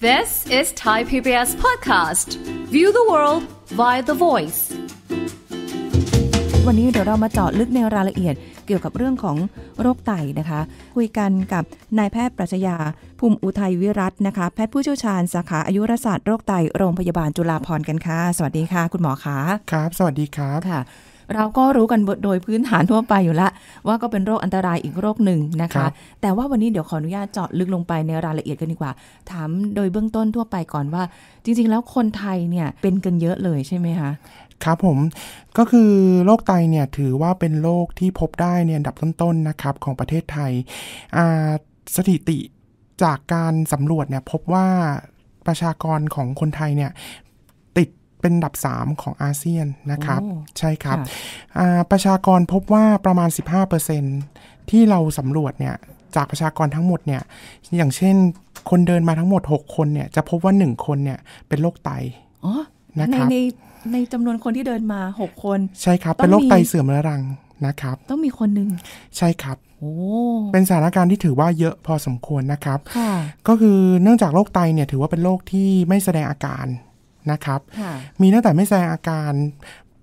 This is Thai PBS podcast. View the world via the voice. วันนี้เดี๋ยวเรามาเจาะลึกในรายละเอียดเกี่ยวกับเรื่องของโรคไตนะคะ คุยกันกับนายแพทย์ปรัชญาภูมิอุทัยวิรัตนะคะ แพทย์ผู้เชี่ยวชาญสาขาอายุรศาสตร์โรคไตโรงพยาบาลจุฬาภรณ์กันค่ะ สวัสดีค่ะคุณหมอคะครับ สวัสดีครับค่ะเราก็รู้กันโดยพื้นฐานทั่วไปอยู่ละ ว่า ก็เป็นโรคอันตรายอีกโรคหนึ่งนะคะ แต่ว่าวันนี้เดี๋ยวขออนุญาตเจาะลึกลงไปในรายละเอียดกันดีกว่า ถามโดยเบื้องต้นทั่วไปก่อนว่าจริง ๆ แล้วคนไทยเนี่ย เป็นกันเยอะเลยใช่ไหมคะ ครับผมก็คือโรคไตเนี่ย ถือว่าเป็นโรคที่พบได้เนี่ยอันดับต้นๆนะครับของประเทศไทยสถิติจากการสำรวจเนี่ยพบว่าประชากรของคนไทยเนี่ยเป็นดับ 3 ของอาเซียนนะครับ ใช่ครับ ประชากรพบว่าประมาณ 15%ที่เราสำรวจเนี่ย จากประชากรทั้งหมดเนี่ย อย่างเช่น คนเดินมาทั้งหมด 6 คนเนี่ย จะพบว่า 1 คนเนี่ย เป็นโรคไตนะครับในในในจำนวนคนที่เดินมา 6 คนใช่ครับ เป็นโรคไตเสื่อมระรังนะครับ ต้องมีคนหนึ่ง ใช่ครับ เป็นสถานการณ์ที่ถือว่าเยอะพอสมควรนะครับก็คือเนื่องจากโรคไตเนี่ยถือว่าเป็นโรคที่ไม่แสดงอาการนะครับมีตั้งแต่ไม่แสดงอาการ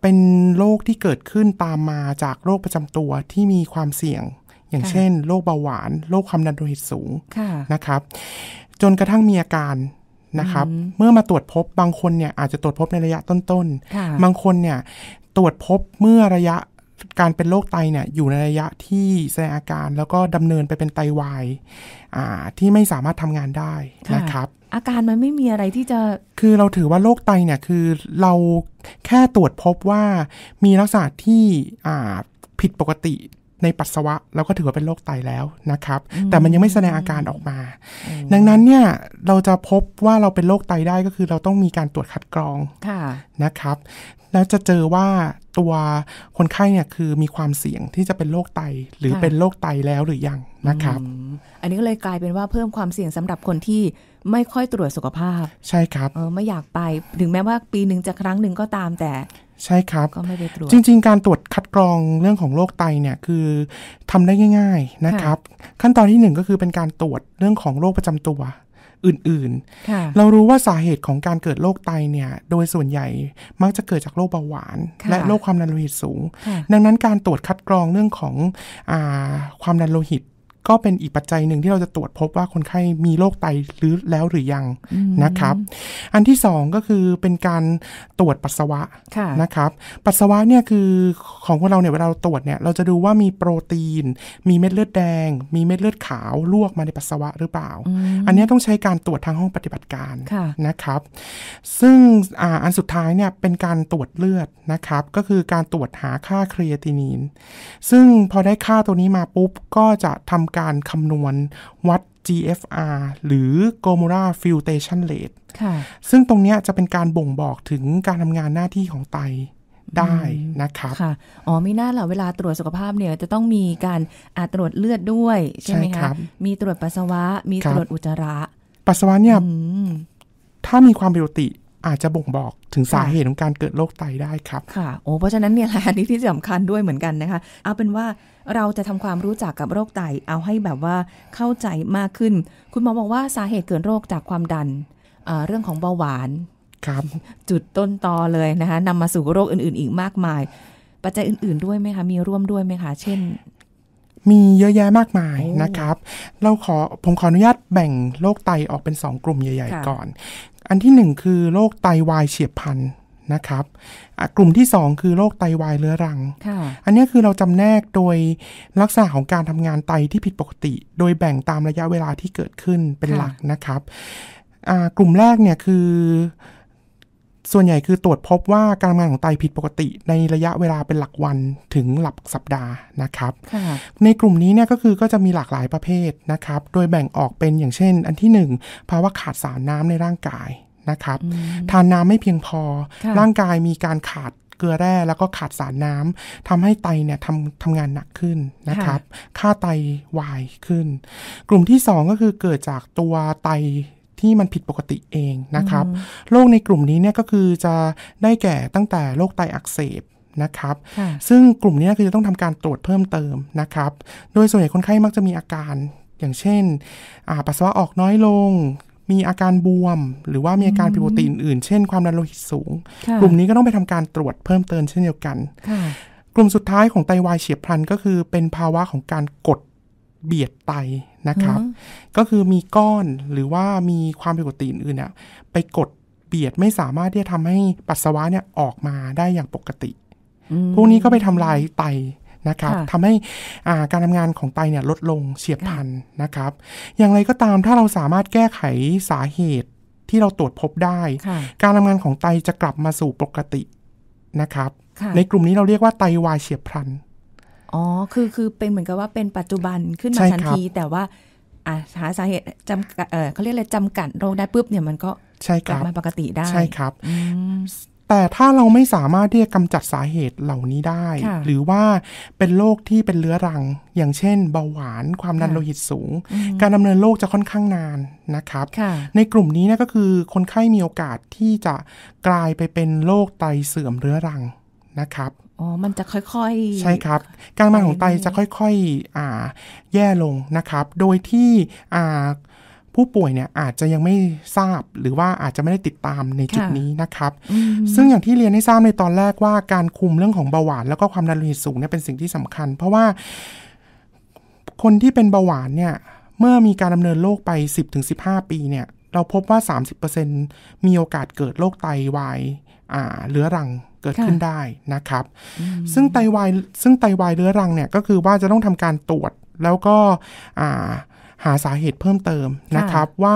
เป็นโรคที่เกิดขึ้นตามมาจากโรคประจำตัวที่มีความเสี่ยง อย่างเช่นโรคเบาหวานโรคความดันโลหิตสูงนะครับ จนกระทั่งมีอาการนะครับ เมื่อมาตรวจพบบางคนเนี่ย อาจจะตรวจพบในระยะต้นๆบางคนเนี่ยตรวจพบเมื่อระยะการเป็นโรคไตเนี่ยอยู่ในระยะที่แสดงอาการ แล้วก็ดำเนินไปเป็นไตาวายที่ไม่สามารถทำงานได้นะครับอาการมันไม่มีอะไรที่จะ คือเราถือว่าโรคไตเนี่ย คือเราแค่ตรวจพบว่ามีลักษณะที่ผิดปกติในปัสสาวะเราก็ถือว่าเป็นโรคไตแล้วนะครับ แต่มันยังไม่แสดงอาการออกมา ดังนั้นเนี่ยเราจะพบว่าเราเป็นโรคไตได้ก็คือเราต้องมีการตรวจคัดกรองนะครับแล้วจะเจอว่าตัวคนไข้เนี่ยคือมีความเสี่ยงที่จะเป็นโรคไตหรือเป็นโรคไตแล้วหรือยังนะครับอันนี้ก็เลยกลายเป็นว่าเพิ่มความเสี่ยงสำหรับคนที่ไม่ค่อยตรวจสุขภาพ ใช่ครับเออไม่อยากไปถึงแม้ว่าปีหนึ่งจะครั้งหนึ่งก็ตามแต่ ใช่ครับก็ไม่ได้ตรวจจริง ๆ การตรวจคัดกรองเรื่องของโรคไตเนี่ยคือทำได้ง่าย ๆนะครับ ขั้นตอนที่หนึ่งก็คือเป็นการตรวจเรื่องของโรคประจำตัว อื่นๆเรารู้ว่าสาเหตุของการเกิดโรคไตเนี่ย โดยส่วนใหญ่มักจะเกิดจากโรคเบาหวาน และโรคความดันโลหิตสูง ดังนั้นการตรวจคัดกรองเรื่องของอความดันโลหิตก็เป็นอีกปัจจัยหนึ่งที่เราจะตรวจพบว่าคนไข้มีโรคไตหรือแล้วหรือยังนะครับ อันที่สองก็คือเป็นการตรวจปัสสาวะนะครับ ปัสสาวะเนี่ยคือของพวกเราเนี่ยเวลาเราตรวจเนี่ยเราจะดูว่ามีโปรตีน มีเม็ดเลือดแดง มีเม็ดเลือดขาวลวกมาในปัสสาวะหรือเปล่า อันนี้ต้องใช้การตรวจทางห้องปฏิบัติการนะครับ ซึ่งออันสุดท้ายเนี่ยเป็นการตรวจเลือดนะครับ ก็คือการตรวจหาค่าครีเอตินีน ซึ่งพอได้ค่าตัวนี้มาปุ๊บก็จะทำการคำนวณวัด GFR หรือ glomerular filtration rate ซึ่งตรงนี้จะเป็นการบ่งบอกถึงการทำงานหน้าที่ของไตได้นะครับ ค่ะ อ๋อ ไม่น่าหรอเวลาตรวจสุขภาพเนี่ยจะต้องมีการอาตรวจเลือดด้วย ใช่ไหมคะมีตรวจปัสสาวะ มีตรวจอุจจาระ ปัสสาวะเนี่ยถ้ามีความผิดปกติอาจจะบ่งบอกถึงสาเหตุของการเกิดโรคไตได้ครับค่ะโอ้เพราะฉะนั้นเนี่ยแหละนี่ที่สำคัญด้วยเหมือนกันนะคะ เอาเป็นว่าเราจะทำความรู้จักกับโรคไตเอาให้แบบว่าเข้าใจมากขึ้น คุณหมอบอกว่าสาเหตุเกิดโรคจากความดันเรื่องของเบาหวานครับ จุดต้นตอเลยนะคะนำมาสู่โรคอื่นๆ อีกมากมาย ปัจจัยอื่นๆด้วยไหมคะมีร่วมด้วยไหมคะเช่น มีเยอะแยะมากมายนะครับ เราขอผมขออนุญาตแบ่งโรคไตออกเป็น 2 กลุ่มใหญ่ ๆ ก่อนอันที่ 1 คือโรคไตวายเฉียบพลันนะครับ กลุ่มที่ 2 คือโรคไตวายเรื้อรัง อันนี้คือเราจำแนกโดยลักษณะของการทำงานไตที่ผิดปกติ โดยแบ่งตามระยะเวลาที่เกิดขึ้นเป็นหลักนะครับ กลุ่มแรกเนี่ยคือส่วนใหญ่ คือตรวจพบว่าการทำงานของไตผิดปกติ ในระยะเวลาเป็นหลักวันถึงหลักสัปดาห์นะครับในกลุ่มนี้เนี่ยก็คือก็จะมีหลากหลายประเภทนะครับโดยแบ่งออกเป็นอย่างเช่นอันที่1ภาวะขาดสารน้ำในร่างกายนะครับ ทานน้ำไม่เพียงพอร่างกายมีการขาดเกลือแร่แล้วก็ขาดสารน้ำ ทำให้ไตเนี่ยทำทำงานหนักขึ้นนะครับ ค่าไตวายขึ้น กลุ่มที่2ก็คือเกิดจากตัวไตที่มันผิดปกติเองนะครับโรคในกลุ่มนี้เนี่ยก็คือจะได้แก่ตั้งแต่โรคไตอักเสบนะครับ ซึ่งกลุ่มนี้คือจะต้องทำการตรวจเพิ่มเติมนะครับ โดยส่วนใหญ่คนไข้มักจะมีอาการอย่างเช่นปัสสาวะออกน้อยลงมีอาการบวม หรือว่ามีอาการผิดปกติอื่นๆเช่น ความดันโลหิตสูง กลุ่มนี้ก็ต้องไปทำการตรวจเพิ่มเติมเช่นเดียวกันกลุ่มสุดท้ายของไตาวายเฉียบพลันก็คือเป็นภาวะของการกดเบียดไตนะครับ ก็คือมีก้อนหรือว่ามีความผิดปกติอื่นเนี่ยไปกดเบียดไม่สามารถที่จะทำให้ปัสสาวะเนี่ยออกมาได้อย่างปกติพวกนี้ก็ไปทำลายไตนะครับทำให้การทำงานของไตเนี่ยลดลงเฉียบพลันนะครับ อย่างไรก็ตามถ้าเราสามารถแก้ไขสาเหตุที่เราตรวจพบได้การทำงานของไตจะกลับมาสู่ปกตินะครับ ในกลุ่มนี้เราเรียกว่าไตวายเฉียบพลันอ๋อ คือ คือ เป็น เหมือนกับว่า เป็นปัจจุบันขึ้น มา ทันที แต่ว่าอ่าหา สาเหตุจำกัดเออเขาเรียกอะไรจำกัด โรคได้ปุ๊บ เนี่ย มันก็ กลับ มา ปกติ ได้ ใช่ ครับ แต่ถ้าเราไม่สามารถที่จะกำจัด สาเหตุ เหล่านี้ ได้ หรือว่าเป็น โรค ที่เป็นเลื้อรัง อย่าง เช่น เบาหวานความดันโลหิตสูง การดำเนิน โรค จะ ค่อนข้าง นาน นะครับ ใน กลุ่ม นี้นะก็คือ คน ไข้ มี โอกาส ที่ จะ กลายไปเป็น โรค ไต เสื่อมเรื้อรัง นะครับอ๋อมันจะค่อยๆ ใช่ครับ การมาของไตจะค่อยๆอ่าแย่ลงนะครับ โดยที่อ่าผู้ป่วยเนี่ยอาจจะยังไม่ทราบหรือว่าอาจจะไม่ได้ติดตามในจุดนี้นะครับ ซึ่งอย่างที่เรียนให้ทราบในตอนแรกว่า การคุมเรื่องของเบาหวานแล้วก็ความดันโลหิตสูงเนี่ยเป็นสิ่งที่สำคัญ เพราะว่าคนที่เป็นเบาหวานเนี่ยเมื่อมีการดำเนินโรคไป 10-15 ปีเนี่ยเราพบว่า30%มีโอกาสเกิดโรคไตวายเรื้อรังเกิดขึ้นได้นะครับ ซึ่งไตวาย ซึ่งไตวายเรื้อรังเนี่ย ก็คือว่าจะต้องทำการตรวจแล้วก็หาสาเหตุเพิ่มเติมนะครับ ว่า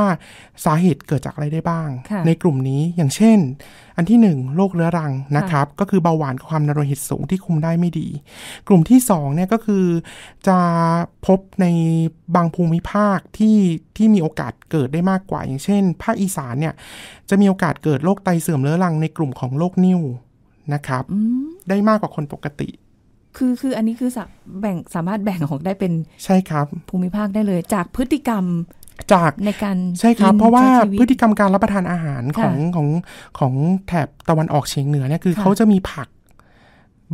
สาเหตุเกิดจากอะไรได้บ้าง ในกลุ่มนี้อย่างเช่น อันที่ 1โรคเรื้อรังนะครับ ก็คือเบาหวานกับความดันโลหิตสูงที่คุมได้ไม่ดี กลุ่มที่2เนี่ยก็คือจะพบในบางภูมิภาคที่ที่มีโอกาสเกิดได้มากกว่าอย่างเช่นภาคอีสานเนี่ยจะมีโอกาสเกิดโรคไตเสื่อมเรื้อรังในกลุ่มของโรคนิ่วนะครับได้มากกว่าคนปกติคือคืออันนี้คือแบ่งสามารถแบ่งออกได้เป็นใช่ครับ ภูมิภาคได้เลยจากพฤติกรรมจากในการใช่ครับเพราะว่าพฤติกรรมการรับประทานอาหารของของของแถบตะวันออกเฉียงเหนือเนี่ยคือเขาจะมีผัก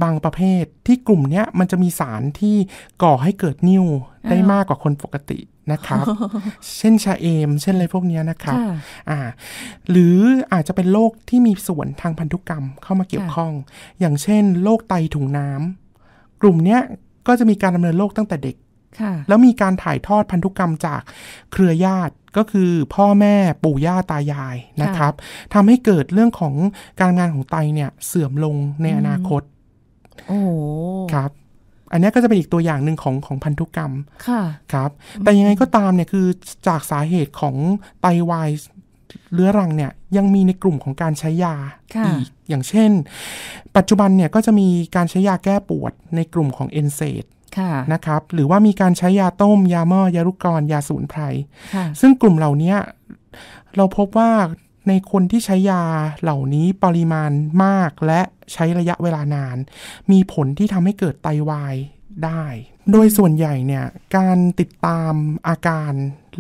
บางประเภทที่กลุ่มเนี้ยมันจะมีสารที่ก่อให้เกิดนิ่วได้มากกว่าคนปกตินะครับ เช่นชาเอม เช่นอะไรพวกนี้นะครับอ่า หรืออาจจะเป็นโรคที่มีส่วนทางพันธุกรรมเข้ามาเกี่ยวข้อง อย่างเช่นโรคไตถุงน้ำ กลุ่มเนี้ยก็จะมีการดำเนินโรคตั้งแต่เด็กแล้วมีการถ่ายทอดพันธุกรรมจากเครือญาติก็คือพ่อแม่ปู่ย่าตายายนะครับทำให้เกิดเรื่องของการงานของไตเนี่ยเสื่อมลงในอนาคต โอ้ครับอันนี้ก็จะเป็นอีกตัวอย่างหนึ่งของของพันธุกรรม ค่ะ ครับ แต่ยังไงก็ตามเนี่ย คือจากสาเหตุของไตวายเรื้อรังเนี่ย ยังมีในกลุ่มของการใช้ยาอีก อย่างเช่น ปัจจุบันเนี่ย ก็จะมีการใช้ยาแก้ปวดในกลุ่มของเอนเซะนะครับ หรือว่ามีการใช้ยาต้มยาหม้อยาลูกกรยาสูนไพรซึ่งกลุ่มเหล่านี้เราพบว่าในคนที่ใช้ยาเหล่านี้ปริมาณมากและใช้ระยะเวลานาน มีผลที่ทำให้เกิดไตาวายได้ โดยส่วนใหญ่เนี่ยการติดตามอาการ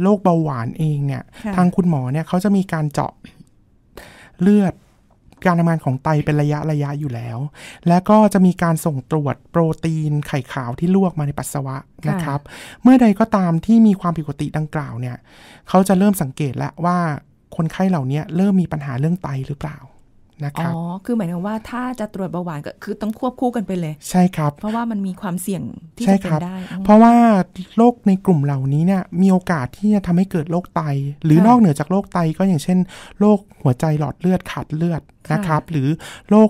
โรคเบาหวานเองเนี่ย ทางคุณหมอเนี่ยเขาจะมีการเจาะเลือดการทำงานของไตเป็นระยะระยะอยู่แล้ว และก็จะมีการส่งตรวจโปรตีนไข่ขาวที่ลวกมาในปัสสาวะนะครับ เมื่อใดก็ตามที่มีความผิดปกติดังกล่าวเนี่ยเขาจะเริ่มสังเกตแล้วว่าคนไข้เหล่านี้เริ่มมีปัญหาเรื่องไตหรือเปล่านะครับอ๋อคือหมายถึงว่าถ้าจะตรวจเบาหวานก็คือต้องควบคู่กันไปเลย ใช่ครับ เพราะว่ามันมีความเสี่ยงที่จะเป็นได้เพราะว่าโรคในกลุ่มเหล่านี้เนี่ยมีโอกาสที่จะทำให้เกิดโรคไต หรือนอกเหนือจากโรคไตก็อย่างเช่นโรคหัวใจหลอดเลือดขาดเลือดนะครับ หรือโรค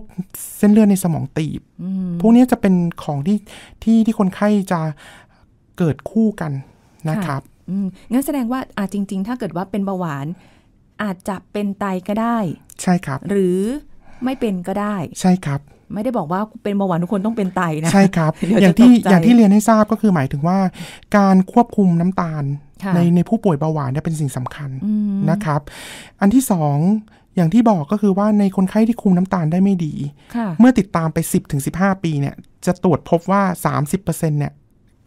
เส้นเลือดในสมองตีบพวกนี้จะเป็นของที่ที่ที่คนไข้จะเกิดคู่กันนะครับงั้นแสดงว่าอาจริง ๆ ถ้าเกิดว่าเป็นเบาหวานอาจจะเป็นไตก็ได้ ใช่ครับ หรือไม่เป็นก็ได้ ใช่ครับ ไม่ได้บอกว่าเป็นเบาหวานทุกคนต้องเป็นไตนะ ใช่ครับ อย่างที่อย่างที่เรียนให้ทราบก็คือหมายถึงว่าการควบคุมน้ำตาล ในในผู้ป่วยเบาหวานเนี่ยเป็นสิ่งสำคัญนะครับ อันที่สองอย่างที่บอกก็คือว่าในคนไข้ที่คุมน้ำตาลได้ไม่ดี เมื่อติดตามไป 10-15 ปีเนี่ยจะตรวจพบว่า 30%เนี่ย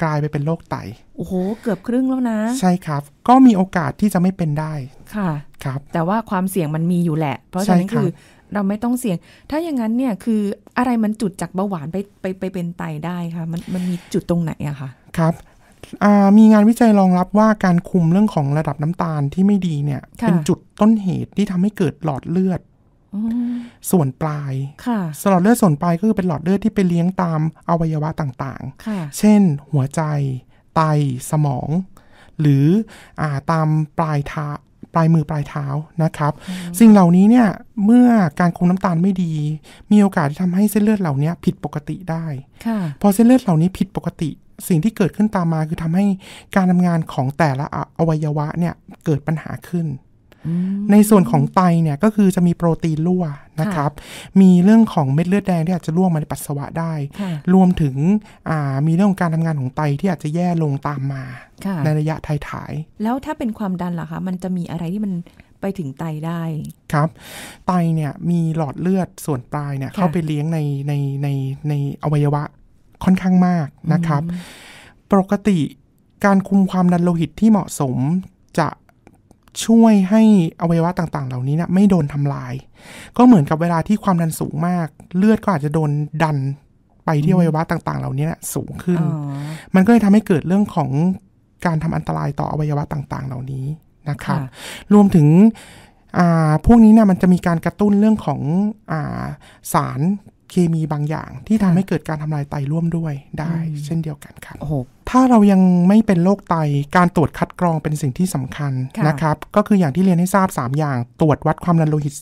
กลายไปเป็นโรคไต โอ้โหเกือบครึ่งแล้วนะใช่ครับ ก็มีโอกาสที่จะไม่เป็นได้ ค่ะครับ แต่ว่าความเสี่ยงมันมีอยู่แหละ เพราะฉะนั้นคือเราไม่ต้องเสี่ยง ถ้าอย่างนั้นเนี่ยคืออะไรมันจุดจากเบาหวานไปไปไปเป็นไตได้คะมันมันมีจุดตรงไหนอะคะครับ มีงานวิจัยรองรับว่าการคุมเรื่องของระดับน้ำตาลที่ไม่ดีเนี่ยเป็นจุดต้นเหตุที่ทำให้เกิดหลอดเลือดส่วนปลาย หลอดเลือดส่วนปลายก็คือเป็นหลอดเลือดที่ไปเลี้ยงตามอวัยวะต่างๆ เช่นหัวใจ ไตสมอง หรืออตามปลายเท้าลายมือปลายเท้านะครับสิ่งเหล่านี้เนี่ยเมื่อการคุมน้ำตาลไม่ดี มีโอกาสที่ทำให้เส้นเลือดเหล่านี้ผิดปกติได้พอเส้นเลือดเหล่านี้ผิดปกติสิ่งที่เกิดขึ้นตามมาคือทำให้การทำงานของแต่ละอวัยวะเนี่ยเกิดปัญหาขึ้นในส่วนของไตเนี่ยก็คือจะมีโปรตีนรั่วนะครับ มีเรื่องของเม็ดเลือดแดงที่อาจจะร่วงมาในปัสสาวะได้ รวมถึงมีเรื่องของการทำงานของไตที่อาจจะแย่ลงตามมา ในระยะท้าย ๆ แล้วถ้าเป็นความดันล่ะคะมันจะมีอะไร ที่มันไปถึงไตได้ครับ ไตเนี่ยมีหลอดเลือดส่วนปลายเนี่ยเข้าไปเลี้ยงในในในในอวัยวะค่อนข้างมากนะครับ ปกติการคุมความดันโลหิตที่เหมาะสมจะช่วยให้อวัยวะต่าง ๆ เหล่านี้เนะไม่โดนทำลาย ก็เหมือนกับเวลาที่ความดันสูงมาก เลือดก็อาจจะโดนดันไปที่อวัยวะต่างๆ เหล่านี้นะสูงขึ้น มันก็เลยทำให้เกิดเรื่องของการทำอันตรายต่ออวัยวะต่าง ๆ เหล่านี้นะครับ รวมถึงพวกนี้นะมันจะมีการกระตุ้นเรื่องของอสารเคมีบางอย่างที่ทำให้เกิดการทำลายไตร่วมด้วยได้เช่นเดียวกันครับถ้าเรายังไม่เป็นโรคไตการตรวจคัดกรองเป็นสิ่งที่สำคัญนะครับ ก็คืออย่างที่เรียนให้ทราบ3อย่างตรวจวัดความดันโลหิต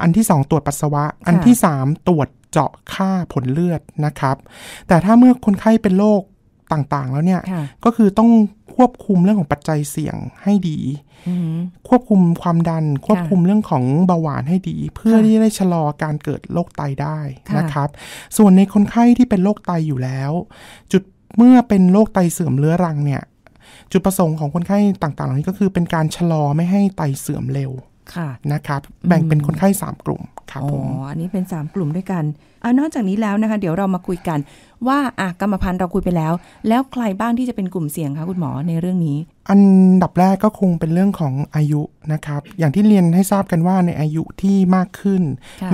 อันที่ 2ตรวจปัสสาวะ อันที่ 3ตรวจเจาะค่าผลเลือดนะครับ แต่ถ้าเมื่อคนไข้เป็นโรคต่างๆแล้วเนี่ยก็คือต้องควบคุมเรื่องของปัจจัยเสี่ยงให้ดีควบคุมความดันควบคุมเรื่องของเบาหวานให้ดี เพื่อที่ได้ชะลอการเกิดโรคไตได้นะครับ ส่วนในคนไข้ที่เป็นโรคไตอยู่แล้ว จุดเมื่อเป็นโรคไตเสื่อมเรื้อรังเนี่ยจุดประสงค์ของคนไข้ต่าง ๆเหล่านี้ก็คือเป็นการชะลอไม่ให้ไตเสื่อมเร็วนะครับ แบ่งเป็นคนไข้3กลุ่มครับผมอ๋ออันนี้เป็น3กลุ่มด้วยกันอนอกจากนี้แล้วนะคะเดี๋ยวเรามาคุยกัน ว่าอ่ะกรรมพันธุ์เราคุยไปแล้ว แล้วใครบ้างที่จะเป็นกลุ่มเสี่ยงคะคุณหมอในเรื่องนี้ อันดับแรกก็คงเป็นเรื่องของอายุนะครับอย่างที่เรียนให้ทราบกันว่าในอายุที่มากขึ้น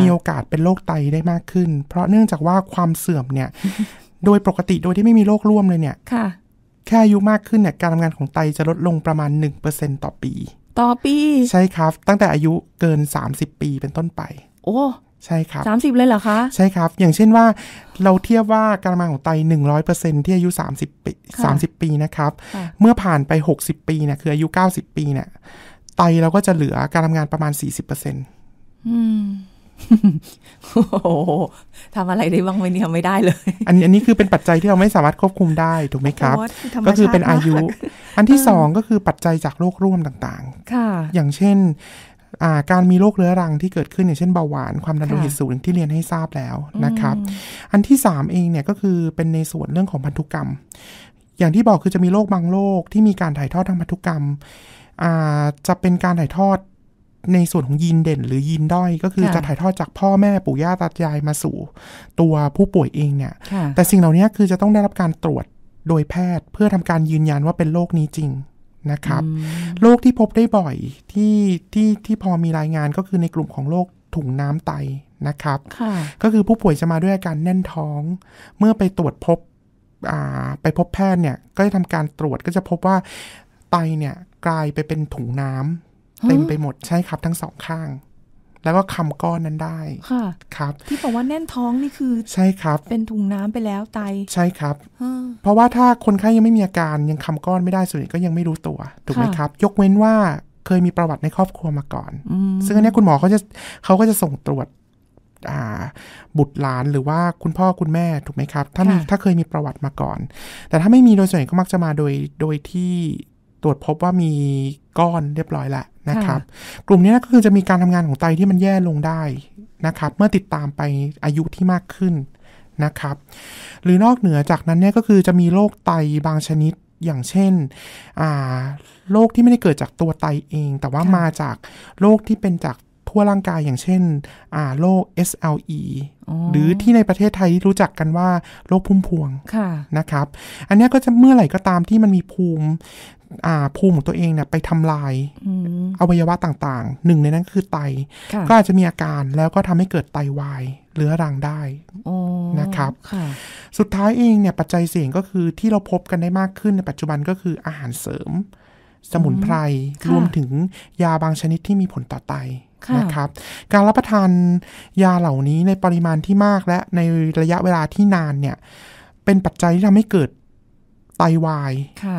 มีโอกาสเป็นโรคไตได้มากขึ้น เพราะเนื่องจากว่าความเสื่อมเนี่ยโดยปกติโดยที่ไม่มีโรคร่วมเลยเนี่ยค่ะแค่อายุมากขึ้นเนี่ยการทำงานของไตจะลดลงประมาณ1%ต่อปีต่อปีใช่ครับ ตั้งแต่อายุเกิน 30 ปีเป็นต้นไป โอ้ใช่ครับสามสิบเลยเหรอคะ ใช่ครับ อย่างเช่นว่าเราเทียบว่าการมาของไตหนึ่งร้อยเปอร์เซ็นที่อายุสามสิบปีสามสิบปีนะครับ เมื่อผ่านไปหกสิบปีเนี่ยคืออายุเก้าสิบปีเนี่ยไตเราก็จะเหลือการทำงานประมาณสี่สิบเปอร์เซ็นต์โอ้โหทำอะไรได้บ้างไม่เนี่ยไม่ได้เลยอันอันนี้คือเป็นปัจจัยที่เราไม่สามารถควบคุมได้ถูกไหมครับ ก็คือเป็นอายุ อันที่สองก็คือปัจจัยจากโรคร่วมต่างๆ ค่ะ อย่างเช่นการมีโรคเรื้อรังที่เกิดขึ้นอย่างเช่นเบาหวานความดันโลหิตสูงที่เรียนให้ทราบแล้วนะครับ อันที่สามเองเนี่ยก็คือเป็นในส่วนเรื่องของพันธุกรรม อย่างที่บอกคือจะมีโรคบางโรคที่มีการถ่ายทอดทางพันธุกรรมจะเป็นการถ่ายทอดในส่วนของยีนเด่นหรือยีนด้อยก็คือจะถ่ายทอดจากพ่อแม่ปู่ย่าตายายมาสู่ตัวผู้ป่วยเองเนี่ยแต่สิ่งเหล่านี้คือจะต้องได้รับการตรวจโดยแพทย์ เพื่อทำการยืนยันว่าเป็นโรคนี้จริงนะครับโรคที่พบได้บ่อยที่ที่ที่พอมีรายงานก็คือในกลุ่มของโรคถุงน้ำไตนะครับ ก็คือผู้ป่วยจะมาด้วยอาการแน่นท้อง เมื่อไปตรวจพบไปพบแพทย์เนี่ยก็จะทำการตรวจก็จะพบว่าไตเนี่ยกลายไปเป็นถุงน้ำเต็มไปหมดใช่ครับ ทั้งสองข้าง แล้วก็คำก้อนนั้นได้ค่ะครับ ที่บอกว่าแน่นท้องนี่คือ ใช่ครับ เป็นถุงน้ำไปแล้วไต ใช่ครับเพราะว่าถ้าคนไข้ยังไม่มีอาการยังคำก้อนไม่ได้ส่วนใหญ่ก็ยังไม่รู้ตัว ถูกไหมครับ ยกเว้นว่าเคยมีประวัติในครอบครัวมาก่อน ซึ่งอันนี้คุณหมอเขาจะเขาก็จะส่งตรวจบุตรหลานหรือว่าคุณพ่อคุณแม่ถูกไหมครับ ถ้ามีถ้าเคยมีประวัติมาก่อน แต่ถ้าไม่มีโดยส่วนใหญ่ก็มักจะมาโดย โดยที่ตรวจพบว่ามีก้อนเรียบร้อยแหละนะครับ กลุ่มนี้ก็คือจะมีการทำงานของไตที่มันแย่ลงได้นะครับ เมื่อติดตามไปอายุที่มากขึ้นนะครับ หรือนอกเหนือจากนั้นเนี่ยก็คือจะมีโรคไตบางชนิดอย่างเช่นโรคที่ไม่ได้เกิดจากตัวไตเอง แต่ว่ามาจากโรคที่เป็นจากทั่วร่างกายอย่างเช่นโรค SLE หรือที่ในประเทศไทยรู้จักกันว่าโรคพุ่มพวงะนะครับ อันนี้ก็จะเมื่อไหร่ก็ตามที่มันมีภูมิภูมิของตัวเองเนี่ย ไปทำลายอวัยวะต่างๆ หนึ่งในนั้นคือไต ก็อาจจะมีอาการแล้วก็ทำให้เกิดไตาวายเลื้อรังได้นะครับ สุดท้ายเองเนี่ย ปัจจัยเสี่ยงก็คือที่เราพบกันได้มากขึ้นในปัจจุบันก็คืออาหารเสริม สมุนไพร รวมถึงยาบางชนิดที่มีผลต่อไตนะครับการรับประทานยาเหล่านี้ในปริมาณที่มากและในระยะเวลาที่นานเนี่ย เป็นปัจจัยที่ทำให้เกิดไตาวาย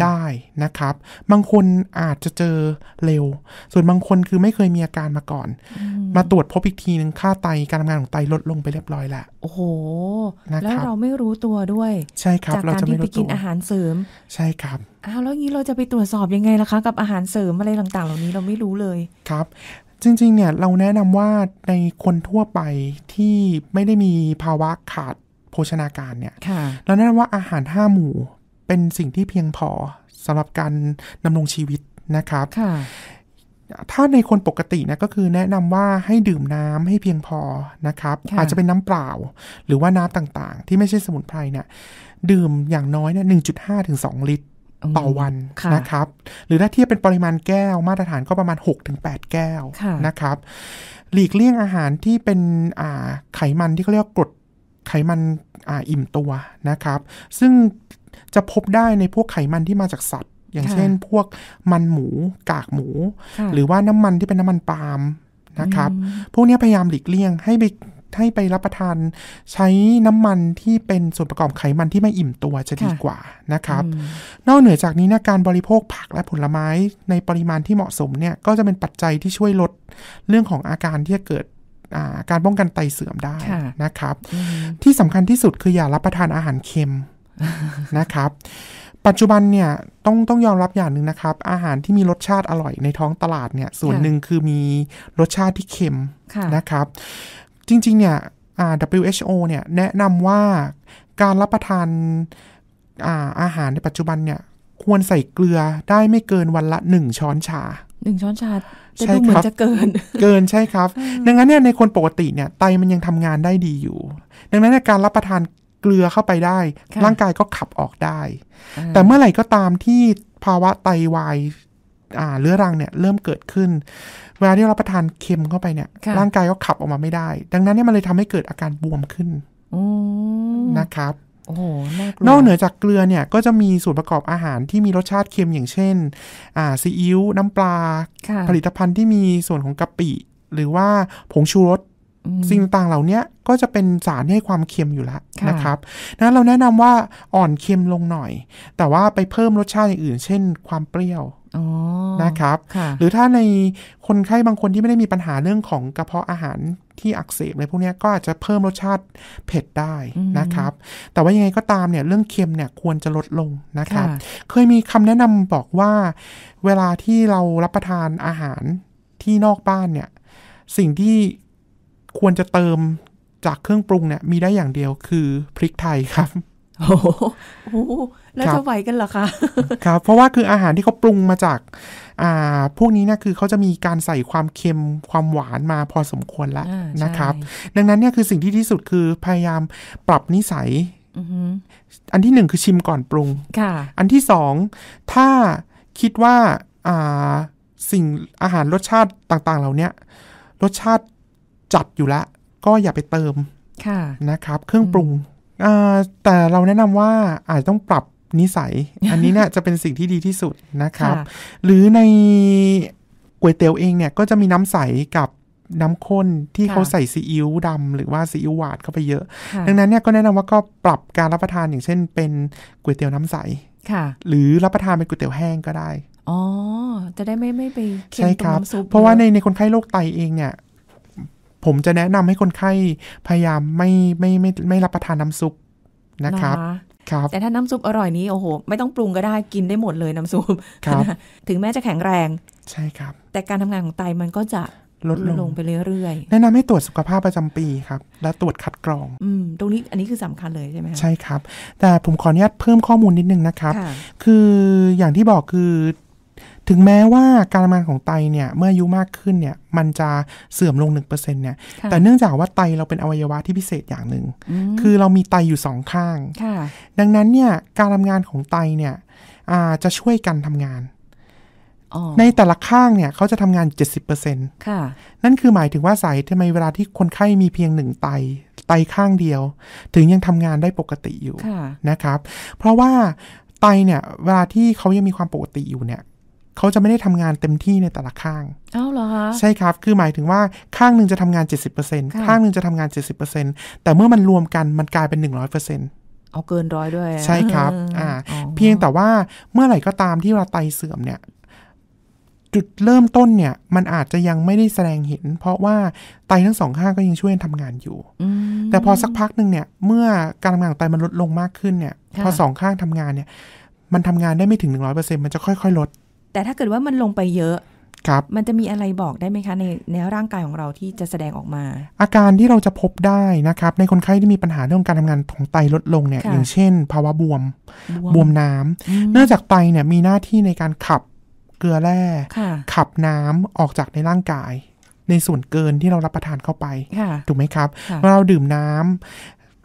ได้นะครับ บางคนอาจจะเจอเร็ว ส่วนบางคนคือไม่เคยมีอาการมาก่อน มาตรวจพบอีกทีหนึ่งค่าไตการทำงานของไตลดลงไปเรียบร้อยแล้วโอ้โหนะแล้วเราไม่รู้ตัวด้วยใช่ครับจากการที่ไปกินอาหารเสริม ใช่ครับอ้าวแล้วงี้เราจะไปตรวจสอบยังไงล่ะคะกับอาหารเสริมอะไรต่างๆ เหล่านี้เราไม่รู้เลยครับจริงๆ เนี่ยเราแนะนำว่าในคนทั่วไปที่ไม่ได้มีภาวะขาดโภชนาการเนี่ยเราแนะนำว่าอาหารห้าหมู่เป็นสิ่งที่เพียงพอสำหรับการดำรงชีวิตนะครับถ้าในคนปกตินะก็คือแนะนำว่าให้ดื่มน้ำให้เพียงพอนะครับอาจจะเป็นน้ำเปล่าหรือว่าน้ำต่างๆที่ไม่ใช่สมุนไพรเนี่ยดื่มอย่างน้อยเนี่ยหนึ่งจุดห้าถึงสองลิตรต่อวันนะครับ หรือถ้าเทียบเป็นปริมาณแก้วมาตรฐานก็ประมาณ6-8แก้วนะครับ หลีกเลี่ยงอาหารที่เป็นไขมันที่เขาเรียกกรดไขมันออิ่มตัวนะครับ ซึ่งจะพบได้ในพวกไขมันที่มาจากสัตว์ อย่างเช่นพวกมันหมูกากหมู หรือว่าน้ำมันที่เป็นน้ำมันปาล์มนะครับ พวกนี้พยายามหลีกเลี่ยงให้ไปให้ไปรับประทานใช้น้ำมันที่เป็นส่วนประกอบไขมันที่ไม่อิ่มตัวจะดีกว่านะครับนอกเหนือจากนี้นะการบริโภคผักและผลไม้ในปริมาณที่เหมาะสมเนี่ยก็จะเป็นปัจจัยที่ช่วยลดเรื่องของอาการที่จะเกิดการป้องกันไตเสื่อมได้นะครับ ที่สำคัญที่สุดคืออย่ารับประทานอาหารเค็มนะครับ ปัจจุบันเนี่ยต้องต้องยอมรับอย่างหนึ่งนะครับ อาหารที่มีรสชาติอร่อยในท้องตลาดเนี่ยส่วนหนึ่งคือมีรสชาติที่เค็มนะครับจริงๆ เนี่ย WHO เนี่ย แนะนำว่าการรับประทานอาอาหารในปัจจุบันเนี่ย ควรใส่เกลือได้ไม่เกินวันละหนึ่งช้อนชา หนึ่งช้อนชาจะดูเหมือนจะเกินเกินใช่ครับดังนั้นเนี่ยในคนปกติเนี่ยไตมันยังทำงานได้ดีอยู่ ดังนั้นการรับประทานเกลือเข้าไปได้ ร่างกายก็ขับออกได้ แต่เมื่อไหร่ก็ตามที่ภาวะไตวายเรื้อรังเนี่ยเริ่มเกิดขึ้น เวลาที่เราประทานเค็มเข้าไปเนี่ยร่างกายก็ขับออกมาไม่ได้ ดังนั้นเนี่ยมันเลยทำให้เกิดอาการบวมขึ้นนะครับนอกเหนือจากเกลือเนี่ยก็จะมีส่วนประกอบอาหารที่มีรสชาติเค็มอย่างเช่นซีอิ๊วน้ำปลาผลิตภัณฑ์ที่มีส่วนของกะปิ หรือว่าผงชูรสสิ่งต่างเหล่านี้ก็จะเป็นสารที่ให้ความเค็มอยู่แล้วนะครับนั้นเราแนะนำว่าอ่อนเค็มลงหน่อย แต่ว่าไปเพิ่มรสชาติอย่างอื่นเช่นความเปรี้ยวนะครับหรือถ้าในคนไข้บางคนที่ไม่ได้มีปัญหาเรื่องของกระเพาะอาหารที่อักเสบอะไรพวกนี้ก็อาจจะเพิ่มรสชาติเผ็ดได้นะครับ แต่ว่ายังไงก็ตามเนี่ยเรื่องเค็มเนี่ยควรจะลดลงนะครับ เคยมีคำแนะนำบอกว่า เวลาที่เรารับประทานอาหารที่นอกบ้านเนี่ยสิ่งที่ควรจะเติมจากเครื่องปรุงเนี่ยมีได้อย่างเดียวคือพริกไทยครับโอ้โหแล้วจะไหวกันเหรอคะครับ เพราะว่าคืออาหารที่เขาปรุงมาจาก อ่า พวกนี้นะคือ เขาจะมีการใส่ความเค็มความหวานมาพอสมควรแล้วนะครับ ดังนั้นเนี่ยคือสิ่งที่ที่สุดคือพยายามปรับนิสัยอันที่หนึ่งคือชิมก่อนปรุงอันที่สอง ถ้าคิดว่า อ่าสิ่งอาหารรสชาติต่างๆ เหล่านี้รสชาติจัดอยู่แล้วก็อย่าไปเติมนะครับ เครื่องปรุงแต่เราแนะนำว่าอาจจะต้องปรับนิสัยอันนี้เนี่ย จะเป็นสิ่งที่ดีที่สุดนะครับ หรือในก๋วยเตี๋ยวเองเนี่ย ก็จะมีน้ำใสกับน้ำข้นที่เขาใส่ซีอิ๊วดำหรือว่าซีอิ๊วหวานเข้าไปเยอะ ดังนั้นเนี่ยก็แนะนำว่าก็ปรับการรับประทานอย่างเช่น เป็นก๋วยเตี๋ยวน้ำใส่หรือรับประทานเป็นก๋วยเตี๋ยวแห้งก็ได้อ๋อจะได้ไม่ไม่ไปเค็มตรงน้ำซุปเพราะว่าในในคนไข้โรคไตเองเนี่ยผมจะแนะนำให้คนไข้พยายามไม่ไม่ไม่ไม่รับประทานน้าซุปนะครับแต่ถ้าน้ำซุปอร่อยนี้โอ้โห ไม่ต้องปรุงก็ได้กินได้หมดเลยน้ำซุปครับถึงแม้จะแข็งแรง ใช่ครับ แต่การทำงานของไตมันก็จะลดลงลงไปเรื่อย ๆ แนะนำให้ตรวจสุขภาพประจำปีครับและตรวจคัดกรอง อืม ตรงนี้อันนี้คือสำคัญเลยใช่ไหมใช่ครับ แต่ผมขออนุญาตเพิ่มข้อมูลนิดนึงนะครับ คืออย่างที่บอกคือถึงแม้ว่าการทำงานของไตเนี่ยเมื่ออายุมากขึ้นเนี่ย มันจะเสื่อมลง1%เปอร์เซ็นต์เนี่ย แต่เนื่องจากว่าไตเราเป็นอวัยวะที่พิเศษอย่างหนึ่งคือเรามีไตอยู่สองข้างดังนั้นเนี่ยการทำงานของไตเนี่ย จะช่วยกันทำงาน ในแต่ละข้างเนี่ย เขาจะทำงาน 70%ค่ะ นั่นคือหมายถึงว่าสายทำไมเวลาที่คนไข้มีเพียงหนึ่งไต ไตข้างเดียว ถึงยังทำงานได้ปกติอยู่นะครับ เพราะว่าไตเนี่ย เวลาที่เขายังมีความปกติอยู่เนี่ยเขาจะไม่ได้ทำงานเต็มที่ในแต่ละข้างอ้าวเหรอคะ ใช่ครับ คือหมายถึงว่าข้างหนึ่งจะทำงาน70%ข้างหนึ่งจะทำงาน70%แต่เมื่อมันรวมกันมันกลายเป็น100%เอาเกินร้อยด้วย ใช่ครับ อ่า เพียงแต่ว่าเมื่อไหร่ก็ตามที่เราไตเสื่อมเนี่ย จุดเริ่มต้นเนี่ย มันอาจจะยังไม่ได้แสดงเห็น เพราะว่าไตทั้งสองข้างก็ยังช่วยทำงานอยู่แต่พอสักพักหนึ่งเนี่ย เมื่อการทำงานของไตมันลดลงมากขึ้นเนี่ย พอสองข้างทำงานเนี่ย มันทำงานได้ไม่ถึงหนึ่งร้อยเปอร์เซ็นมันจะค่อย ๆลดแต่ถ้าเกิดว่ามันลงไปเยอะครับ มันจะมีอะไรบอกได้ไหมคะในในร่างกายของเราที่จะแสดงออกมา อาการที่เราจะพบได้นะครับ ในคนไข้ที่มีปัญหาเรื่องการทำงานของไตลดลงเนี่ยอย่างเช่น ภาวะบวมบวมน้ำเนื่องจากไตเนี่ยมีหน้าที่ในการขับเกลือแร่ขับน้ำออกจากในร่างกาย ในส่วนเกินที่เรารับประทานเข้าไปถูกไหมครับเมื่อเราดื่มน้ำ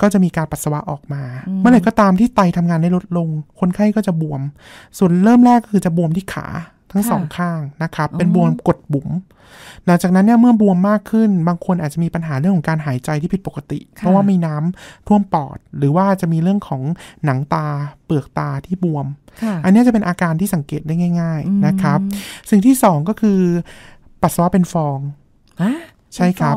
ก็จะมีการปัสสาวะออกมา เมื่อไหร่ก็ตามที่ไตทำงานได้ลดลง คนไข้ก็จะบวม ส่วนเริ่มแรกก็คือจะบวมที่ขาทั้งสองข้างนะครับ เป็นบวมกดบุ๋มหลังจากนั้นเนี่ยเมื่อบวมมากขึ้น บางคนอาจจะมีปัญหาเรื่องของการหายใจที่ผิดปกติ เพราะว่ามีน้ำท่วมปอด หรือว่าจะมีเรื่องของหนังตาเปลือกตาที่บวม อันนี้จะเป็นอาการที่สังเกตได้ง่าย ๆนะครับ สิ่งที่สองก็คือปัสสาวะเป็นฟอง ใช่ครับ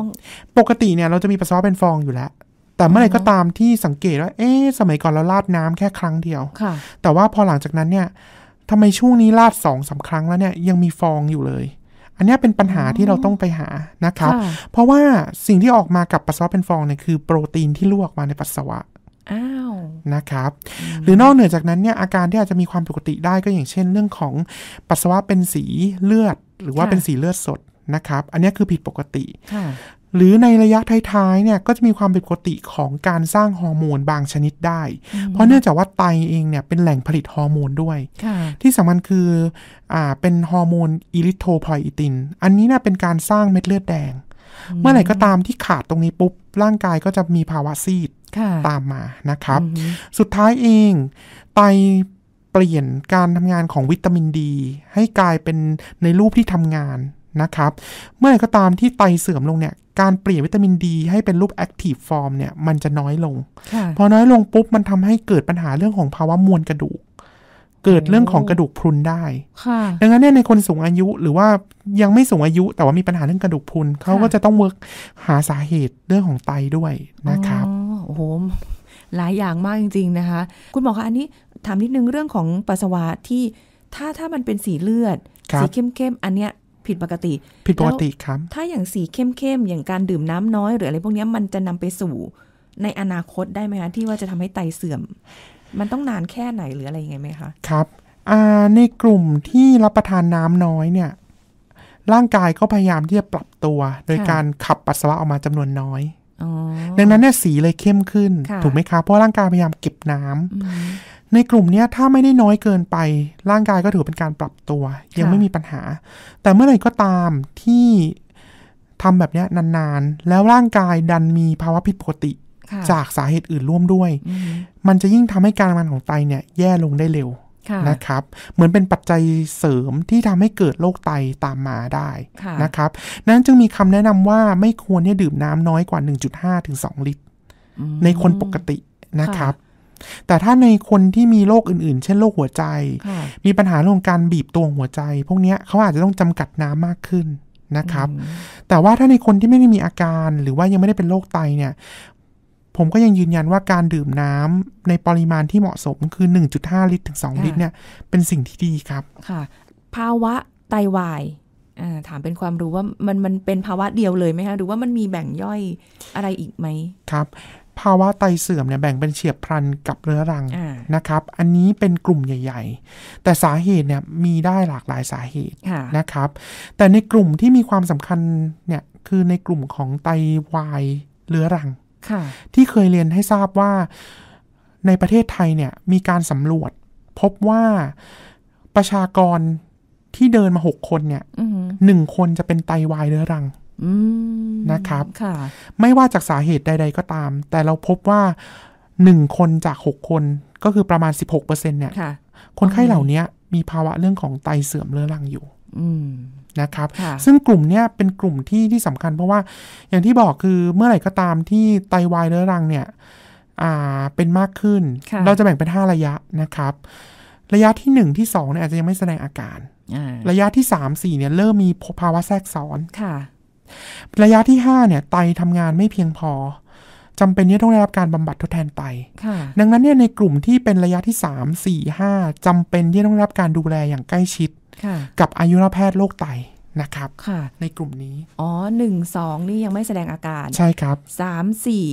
ปกติเนี่ยเราจะมีปัสสาวะเป็นฟองอยู่แล้วแต่เมื่อไหร่ก็ตามที่สังเกตว่า เอ๊ะ สมัยก่อนเราลาดน้ำแค่ครั้งเดียวแต่ว่าพอหลังจากนั้นเนี่ยทำไมช่วงนี้ ลาดสองสาครั้งแล้วเนี่ยยังมีฟองอยู่เลย อันนี้เป็นปัญหาที่เราต้องไปหานะครับ เพราะว่าสิ่งที่ออกมากับปัสสาวะเป็นฟองเนี่ยคือ โปรตีนที่ลวกมาในปัสสาวะนะครับ หรือนอกเหนือจากนั้นเนี่ยอาการที่อาจจะมีความผิดปกติได้ก็อย่างเช่น เรื่องของปัสสาวะเป็นสีเลือด หรือว่าเป็นสีเลือดสด นะครับ อันนี้คือผิดปกติหรือในระยะท้ายๆเนี่ย ก็จะมีความผิดปกติของการสร้างฮอร์โมนบางชนิดได้ เพราะเนื่องจากว่าไตเองเนี่ยเป็นแหล่งผลิตฮอร์โมนด้วย ที่สำคัญคืออ่า เป็นฮอร์โมนอิริโทพอยติน อันนี้เนี่ยเป็นการสร้างเม็ดเลือดแดง เมื่อไหร่ก็ตามที่ขาดตรงนี้ปุ๊บร่างกายก็จะมีภาวะซีดตามมานะครับ สุดท้ายเอง ไตเปลี่ยนการทำงานของวิตามินดี ให้กลายเป็นในรูปที่ทำงานนะครับ เมื่อไหร่ก็ตามที่ไตเสื่อมลงเนี่ย การเปลี่ยนวิตามินดีให้เป็นรูปแอคทีฟฟอร์มเนี่ย มันจะน้อยลง พอน้อยลงปุ๊บ มันทำให้เกิดปัญหาเรื่องของภาวะมวลกระดูก เกิดเรื่องของกระดูกพรุนได้ดังนั้นเนี่ยในคนสูงอายุหรือว่ายังไม่สูงอายุแต่ว่ามีปัญหาเรื่องกระดูกพรุนเขาก็จะต้องเวิร์กหาสาเหตุเรื่องของไตด้วยนะครับโอ้โหหลายอย่างมากจริง ๆนะคะ คุณหมอคะอันนี้ถามนิดนึงเรื่องของปัสสาวะที่ ถ้าถ้ามันเป็นสีเลือด สีเข้มๆอันเนี้ยผิดปกติ ผิดปกติครับ ถ้าอย่างสีเข้มๆ อย่างการดื่มน้ำน้อย หรืออะไรพวกนี้มันจะนำไปสู่ในอนาคตได้ไหมคะที่ว่าจะทำให้ไตเสื่อม มันต้องนานแค่ไหนหรืออะไรยังไงไหมคะ ครับในกลุ่มที่รับประทานน้ำน้อยเนี่ยร่างกายก็พยายามที่จะปรับตัว โดยการขับปัสสาวะออกมาจำนวนน้อยดังนั้นเนี่ยสีเลยเข้มขึ้น ถูกไหมคะ เพราะร่างกายพยายามเก็บน้ำในกลุ่มนี้ถ้าไม่ได้น้อยเกินไป ร่างกายก็ถือเป็นการปรับตัว ยังไม่มีปัญหา แต่เมื่อไหร่ก็ตามที่ทำแบบนี้นานๆ แล้วร่างกายดันมีภาวะผิดปกติ จากสาเหตุอื่นร่วมด้วย มันจะยิ่งทำให้การมันของไตเนี่ยแย่ลงได้เร็วนะครับ เหมือนเป็นปัจจัยเสริมที่ทำให้เกิดโรคไตตามมาได้นะครับ นั้นจึงมีคำแนะนำว่าไม่ควรเนี่ยดื่มน้ำน้อยกว่า1.5ถึง2ลิตร ในคนปกตินะครับแต่ถ้าในคนที่มีโรคอื่นๆ เช่นโรคหัวใจ มีปัญหาเรื่องการบีบตัวหัวใจพวกนี้เขาอาจจะต้องจำกัดน้ำมากขึ้นนะครับ แต่ว่าถ้าในคนที่ไม่ได้มีอาการหรือว่ายังไม่ได้เป็นโรคไตเนี่ย ผมก็ยังยืนยันว่าการดื่มน้ำในปริมาณที่เหมาะสมคือ1.5ลิตรถึง 2 ลิตรเนี่ยเป็นสิ่งที่ดีครับค่ะ ภาวะไตาวายถามเป็นความรู้ว่ามันมันเป็นภาวะเดียวเลยไหมคะหรือว่ามันมีแบ่งย่อยอะไรอีกไหม ครับ ภาวะไตเสื่อมเนี่ยแบ่งเป็นเฉียบพลันกับเรื้อรังนะครับ อันนี้เป็นกลุ่มใหญ่ๆ แต่สาเหตุเนี่ย มีได้หลากหลายสาเหตุนะครับ แต่ในกลุ่มที่มีความสำคัญเนี่ย คือในกลุ่มของไตวายเรื้อรังที่เคยเรียนให้ทราบว่าในประเทศไทยเนี่ยมีการสำรวจ พบว่าประชากรที่เดินมาหกคนเนี่ยหนึ่งคนจะเป็นไตาวายเรื้อรังนะครับไม่ว่าจากสาเหตุใด ๆก็ตาม แต่เราพบว่าหนึ่งคนจากหกคนก็คือประมาณสิบหกเปอร์เซ็นเนี่ย คนไข้เหล่านี้มีภาวะเรื่องของไตเสื่อมเรื้อรังอยู่นะครับ ซึ่งกลุ่มเนี้ยเป็นกลุ่มที่ที่สำคัญเพราะว่าอย่างที่บอกคือเมื่อไหร่ก็ตามที่ไตาวายเรื้อรัง เนี่ย อ่าเป็นมากขึ้น เราจะแบ่งเป็นห้าระยะนะครับ ระยะที่หนึ่งที่สองเนี่ยอาจจะยังไม่แสดงอาการระยะที่สามสี่เนี่ย เริ่มมีภาวะแทรกซ้อนค่ะ ระยะที่ห้าเนี่ยไตทำงานไม่เพียงพอ จำเป็นที่ต้องได้รับการบำบัดทดแทนไตดังนั้นเนี่ยในกลุ่มที่เป็นระยะที่สามสี่ห้าจำเป็นที่ต้องได้รับการดูแลอย่างใกล้ชิด กับอายุรแพทย์โรคไตนะครับ ในกลุ่มนี้ อ๋อหนึ่งสองนี่ยังไม่แสดงอาการ ใช่ครับสามสี่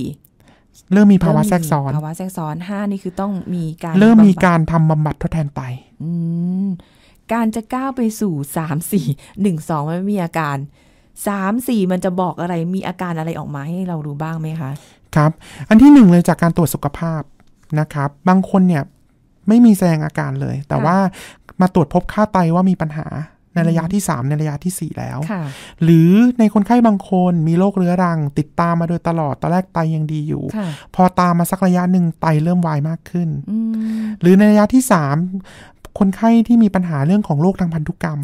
เริ่มมีภาวะแทรกซ้อนภาวะแทรกซ้อนห้านี่คือต้องมีการ เริ่มมีการทำบำบัดทดแทนไตการจะก้าวไปสู่สามสี่หนึ่งสองมมีอาการสามสี่มันจะบอกอะไรมีอาการอะไรออกมาให้เรารู้บ้างไหมคะ ครับ อันที่หนึ่งเลยจากการตรวจสุขภาพนะครับ บางคนเนี่ย ไม่มีแสดงอาการเลย แต่ว่ามาตรวจพบค่าไตว่ามีปัญหาในระยะที่3ในระยะที่4แล้วหรือในคนไข้บางคนมีโรคเรื้อรัง ติดตามมาโดยตลอดตอนแรกไตยังดีอยู่ พอตามมาสักระยะหนึ่งไตเริ่มวายมากขึ้นหรือในระยะที่3คนไข้ที่มีปัญหาเรื่องของโรคทางพันธุกรรม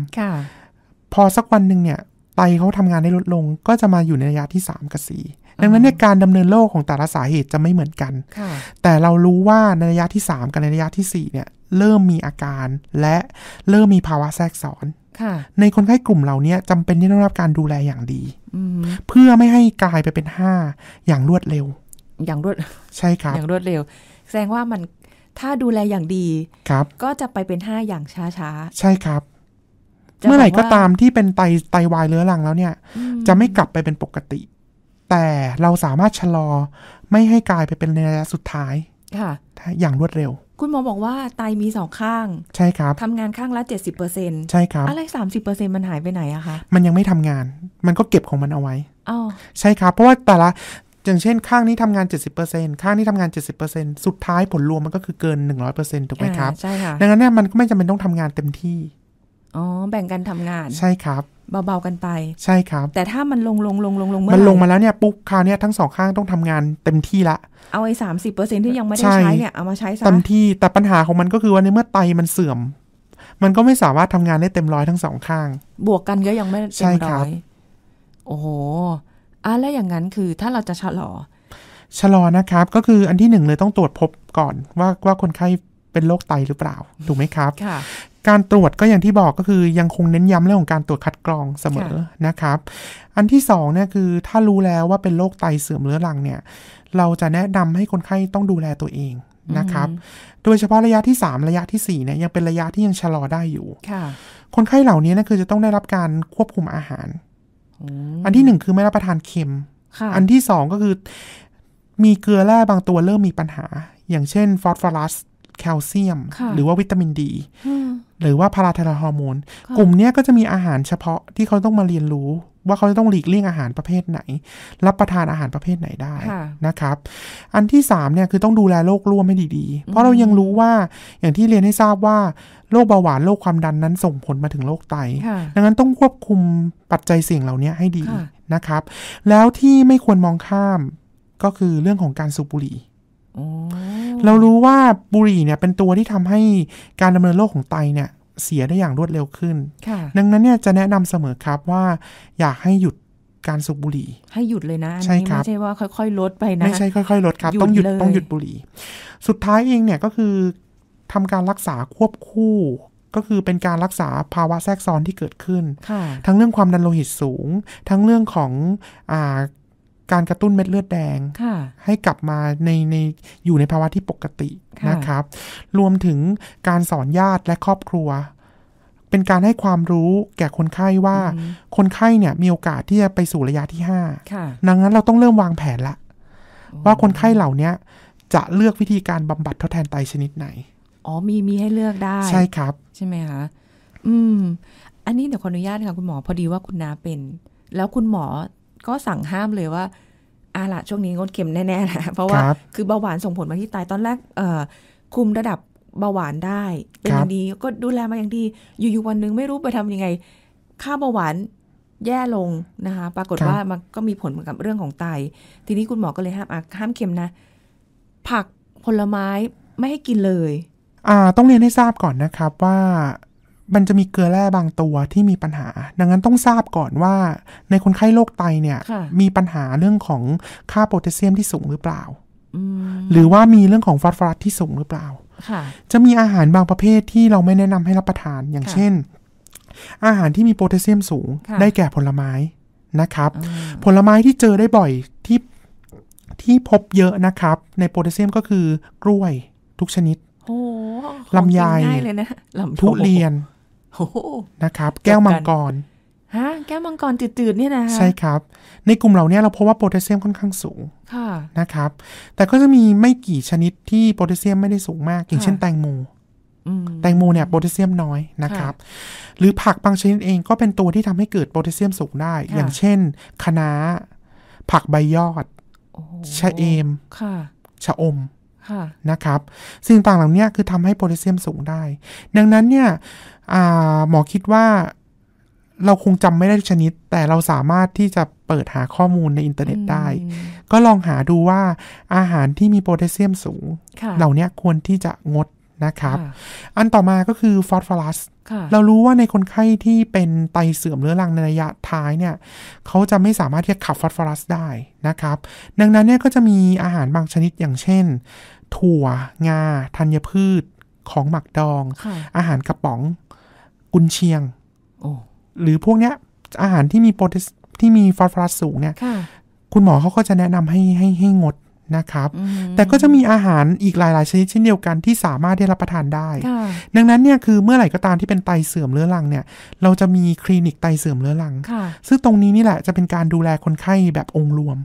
พอสักวันหนึ่งเนี่ยไตเขาทำงานได้ลดลงก็จะมาอยู่ในระยะที่ 3 กับ4ดังนั้นเนี่ยการดำเนินโรคของแต่ละสาเหตุจะไม่เหมือนกันแต่เรารู้ว่าในระยะที่ 3 กับในระยะที่ 4 เนี่ย เริ่มมีอาการ และเริ่มมีภาวะแทรกซ้อนในคนไข้กลุ่มเหล่านี้จำเป็นที่ต้องรับการดูแลอย่างดีเพื่อไม่ให้กลายไปเป็นห้าอย่างรวดเร็ว อย่างรวดใช่ครับอย่างรวดเร็ว แสดงว่ามันถ้าดูแลอย่างดี ครับ ก็จะไปเป็นห้าอย่างช้าๆ ใช่ครับ เมื่อไหร่ก็ตามที่เป็นไตไตวายเรื้อรังแล้วเนี่ย จะไม่กลับไปเป็นปกติ แต่เราสามารถชะลอไม่ให้กลายไปเป็นในระยะสุดท้าย ค่ะอย่างรวดเร็ว คุณหมอบอกว่าไตมีสองข้าง ใช่ครับทำงานข้างละเจ็ดสิบเปอร์เซ็นใช่ครับอะไรสามสิบเปอร์เซ็นมันหายไปไหนอะคะมันยังไม่ทำงาน มันก็เก็บของมันเอาไว้อ๋อใช่ครับเพราะว่าแต่ละอย่างเช่น ข้างนี้ทำงาน 70%ข้างนี้ทำงาน 70%สุดท้ายผลรวมมันก็คือเกิน 100%ถูกไหมครับใช่ค่ะดังนั้นเนี่ยมันก็ไม่จำเป็นต้องทำงานเต็มที่อ๋อแบ่งกันทำงาน ใช่ครับ เบาๆกันไปใช่ครับ แต่ถ้ามันลงลงลงลงลงมันลงมาแล้วเนี่ยปุ๊บคราวนี้ทั้งสองข้างต้องทำงานเต็มที่ละ เอาไอ้สามสิบเปอร์เซ็นที่ยังไม่ได้ใช้เนี่ยเอามาใช้ซะเต็มที่แต่ปัญหาของมันก็คือว่าในเมื่อไตมันเสื่อม มันก็ไม่สามารถทำงานได้เต็มร้อยทั้งสองข้าง บวกกันก็ยังไม่เต็มร้อยโอ้โหอ่าแล้วอย่างนั้นคือถ้าเราจะชะลอชะลอนะครับ ก็คืออันที่หนึ่งเลยต้องตรวจพบก่อนว่าว่าคนไข้เป็นโรคไตหรือเปล่าถูกไหมครับค่ะ การตรวจก็อย่างที่บอกก็คือยังคงเน้นย้ำเรื่องของการตรวจคัดกรองเสมอนะครับ อันที่สองเนี่ยคือถ้ารู้แล้วว่าเป็นโรคไตเสื่อมเรื้อรังเนี่ย เราจะแนะนำให้คนไข้ต้องดูแลตัวเองนะครับ โดยเฉพาะระยะที่3ระยะที่4เนี่ยยังเป็นระยะที่ยังชะลอได้อยู่คนไข้เหล่านี้นะคือจะต้องได้รับการควบคุมอาหารอันที่หนึ่งคือไม่รับประทานเค็ม อันที่สองก็คือ มีเกลือแร่บางตัวเริ่มมีปัญหา อย่างเช่นฟอสฟอรัส แคลเซียม หรือว่าวิตามินดี หรือว่าพาราไทรอยฮอร์โมน กลุ่มนี้ก็จะมีอาหารเฉพาะที่เขาต้องมาเรียนรู้ว่าเขาจะต้องหลีกเลี่ยงอาหารประเภทไหน รับประทานอาหารประเภทไหนได้นะครับ อันที่สามเนี่ยคือต้องดูแลโรคร่วมให้ดีๆ เพราะเรายังรู้ว่าอย่างที่เรียนให้ทราบว่าโรคเบาหวานโรคความดันนั้น ส่งผลมาถึงโรคไต ดังนั้นต้องควบคุมปัจจัยเสี่ยงเหล่านี้ให้ดีนะครับ แล้วที่ไม่ควรมองข้ามก็คือเรื่องของการสูบบุหรี่เรารู้ว่าบุหรี่เนี่ย เป็นตัวที่ทำให้การดำเนินโรคของไตเนี่ยเสียได้อย่างรวดเร็วขึ้นดังนั้นเนี่ยจะแนะนำเสมอครับว่า อยากให้หยุดการสูบบุหรี่ ให้หยุดเลยนะใช่ครับไม่ใช่ว่าค่อยๆลดไปนะ ไม่ใช่ค่อยๆลดครับ ต้องหยุดต้องหยุดบุหรี่ สุดท้ายเองเนี่ยก็คือทำการรักษาควบคู่ ก็คือเป็นการรักษาภาวะแทรกซ้อนที่เกิดขึ้นทั้งเรื่องความดันโลหิตสูง ทั้งเรื่องของอการกระตุ้นเม็ดเลือดแดงให้กลับมาในในอยู่ในภาวะที่ปกตินะครับ รวมถึงการสอนญาติและครอบครัว เป็นการให้ความรู้แก่คนไข้ว่า คนไข้เนี่ย มีโอกาสที่จะไปสู่ระยะที่ห้าดังนั้นเราต้องเริ่มวางแผนละ ว่าคนไข้เหล่านี้จะเลือกวิธีการบำบัดทดแทนไตชนิดไหน อ๋อมีมีให้เลือกได้ ใช่ครับ ใช่ไหมคะ อืม อันนี้เดี๋ยวขออนุญาตค่ะคุณหมอพอดีว่าคุณนาเป็น แล้วคุณหมอก็สั่งห้ามเลยว่า อาละช่วงนี้งดเค็มแน่ๆนะเพราะว่าคือเบาหวานส่งผลมาที่ไตตอนแรกคุมระดับ เบาหวานได้ เป็นอย่างดี ก็ดูแลมาอย่างดี อยู่ ๆ วันนึงไม่รู้ไปทำยังไงค่าเบาหวานแย่ลงนะคะ ปรากฏว่ามันก็มีผลเหมือนกับเรื่องของไต ทีนี้คุณหมอก็เลยห้ามห้ามเค็มนะ ผักผลไม้ไม่ให้กินเลย อ่าต้องเรียนให้ทราบก่อนนะครับว่ามันจะมีเกลือแร่บางตัวที่มีปัญหา ดังนั้นต้องทราบก่อนว่าในคนไข้โรคไตเนี่ย มีปัญหาเรื่องของค่าโพแทสเซียมที่สูงหรือเปล่าหรือว่ามีเรื่องของฟอสฟอรัสที่สูงหรือเปล่าจะมีอาหารบางประเภทที่เราไม่แนะนำให้รับประทานอย่างเช่น อาหารที่มีโพแทสเซียมสูง ได้แก่ผลไม้นะครับ ผลไม้ที่เจอได้บ่อยที่ที่พบเยอะนะครับในโพแทสเซียมก็คือกล้วยทุกชนิดโอ้ลำไยเลยนะทุเรียนนะครับ แก้วมังกรฮะแก้วมังกรจืดๆเนี่ยนะใช่ครับ ในกลุ่มเหล่านี้เราพบว่าโพแทสเซียมค่อนข้างสูงค่ะนะครับ แต่ก็จะมีไม่กี่ชนิดที่โพแทสเซียมไม่ได้สูงมากอย่างเช่น แตงโมแตงโมเนี่ยโพแทสเซียมน้อยนะครับ หรือผักบางชนิดเองก็เป็นตัวที่ทำให้เกิดโพแทสเซียมสูงได้ อย่างเช่นคะน้าผักใบยอดชะเอมชะอมนะครับ สิ่งต่างเหล่านี้คือทำให้โพแทสเซียมสูงได้ ดังนั้นเนี่ยหมอคิดว่าเราคงจำไม่ได้ชนิด แต่เราสามารถที่จะเปิดหาข้อมูลในอินเทอร์เน็ตได้ ก็ลองหาดูว่าอาหารที่มีโพแทสเซียมสูง เหล่านี้ควรที่จะงดนะครับอันต่อมาก็คือฟอสฟอรัส เรารู้ว่าในคนไข้ที่เป็นไตเสื่อมเรื้อรังในระยะท้าย เนี่ย เขาจะไม่สามารถที่จะขับฟอสฟอรัสได้นะครับ ดังนั้นเนี่ยก็จะมีอาหารบางชนิดอย่างเช่น ถั่ว งา ธัญพืช ของหมักดอง อาหารกระป๋อง กุนเชียง หรือพวกเนี้ย อาหารที่มีโปรตีนที่มีฟอสฟอรัสสูงเนี่ย คุณหมอเขาก็จะแนะนำให้ให้ให้งดนะครับ แต่ก็จะมีอาหารอีกหลายๆชนิดเช่นเดียวกันที่สามารถได้รับประทานได้ ดังนั้นเนี่ยคือเมื่อไหร่ก็ตามที่เป็นไตเสื่อมเรื้อรังเนี่ย เราจะมีคลินิกไตเสื่อมเรื้อรังซึ่งตรงนี้นี่แหละจะเป็นการดูแลคนไข้แบบองค์รวม